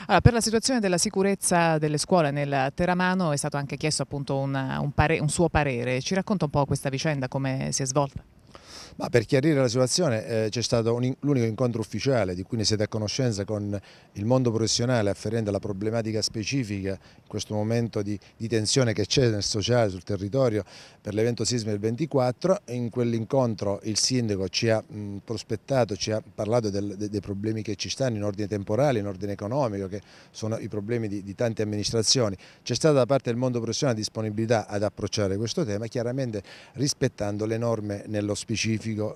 Allora, per la situazione della sicurezza delle scuole nel Teramano è stato anche chiesto appunto un, un, pare, un suo parere, ci racconta un po' questa vicenda, come si è svolta? Ma per chiarire la situazione eh, c'è stato l'unico incontro ufficiale di cui ne siete a conoscenza con il mondo professionale afferente alla problematica specifica in questo momento di, di tensione che c'è nel sociale, sul territorio per l'evento sismico del 24. In quell'incontro il sindaco ci ha mh, prospettato, ci ha parlato del, de, dei problemi che ci stanno in ordine temporale, in ordine economico, che sono i problemi di, di tante amministrazioni. C'è stata da parte del mondo professionale disponibilità ad approcciare questo tema, chiaramente rispettando le norme nello specifico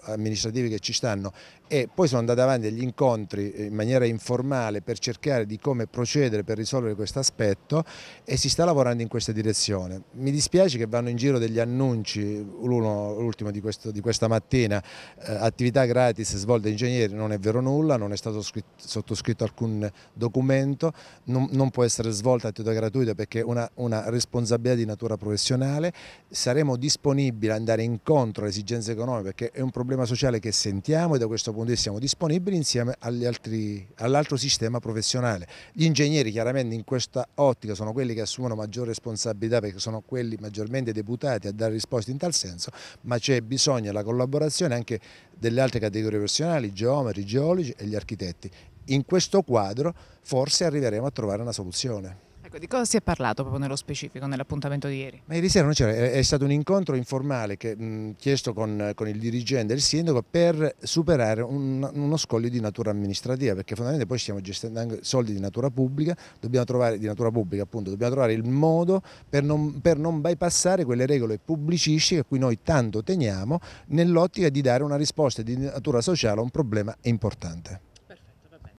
amministrativi che ci stanno e poi sono andati avanti agli incontri eh, in maniera informale per cercare di come procedere per risolvere questo aspetto e si sta lavorando in questa direzione. Mi dispiace che vanno in giro degli annunci, l'ultimo di, di, questa mattina, eh, attività gratis svolte da ingegneri, non è vero nulla, non è stato scritto, sottoscritto alcun documento, non, non, può essere svolta attività gratuita perché è una, una responsabilità di natura professionale, saremo disponibili ad andare incontro alle esigenze economiche perché è un problema sociale che sentiamo e da questo punto di vista siamo disponibili insieme all'altro sistema professionale. Gli ingegneri chiaramente in questa ottica sono quelli che assumono maggior responsabilità perché sono quelli maggiormente deputati a dare risposte in tal senso, ma c'è bisogno della collaborazione anche delle altre categorie professionali, geometri, geologi e gli architetti. In questo quadro forse arriveremo a trovare una soluzione. Ecco, di cosa si è parlato proprio nello specifico nell'appuntamento di ieri? Ma ieri sera non c'era, è stato un incontro informale che, mh, chiesto con, con, il dirigente e il sindaco per superare un, uno scoglio di natura amministrativa, perché fondamentalmente poi stiamo gestendo anche soldi di natura pubblica, dobbiamo trovare, di natura pubblica appunto, dobbiamo trovare il modo per non, per non bypassare quelle regole pubblicistiche a cui noi tanto teniamo nell'ottica di dare una risposta di natura sociale a un problema importante.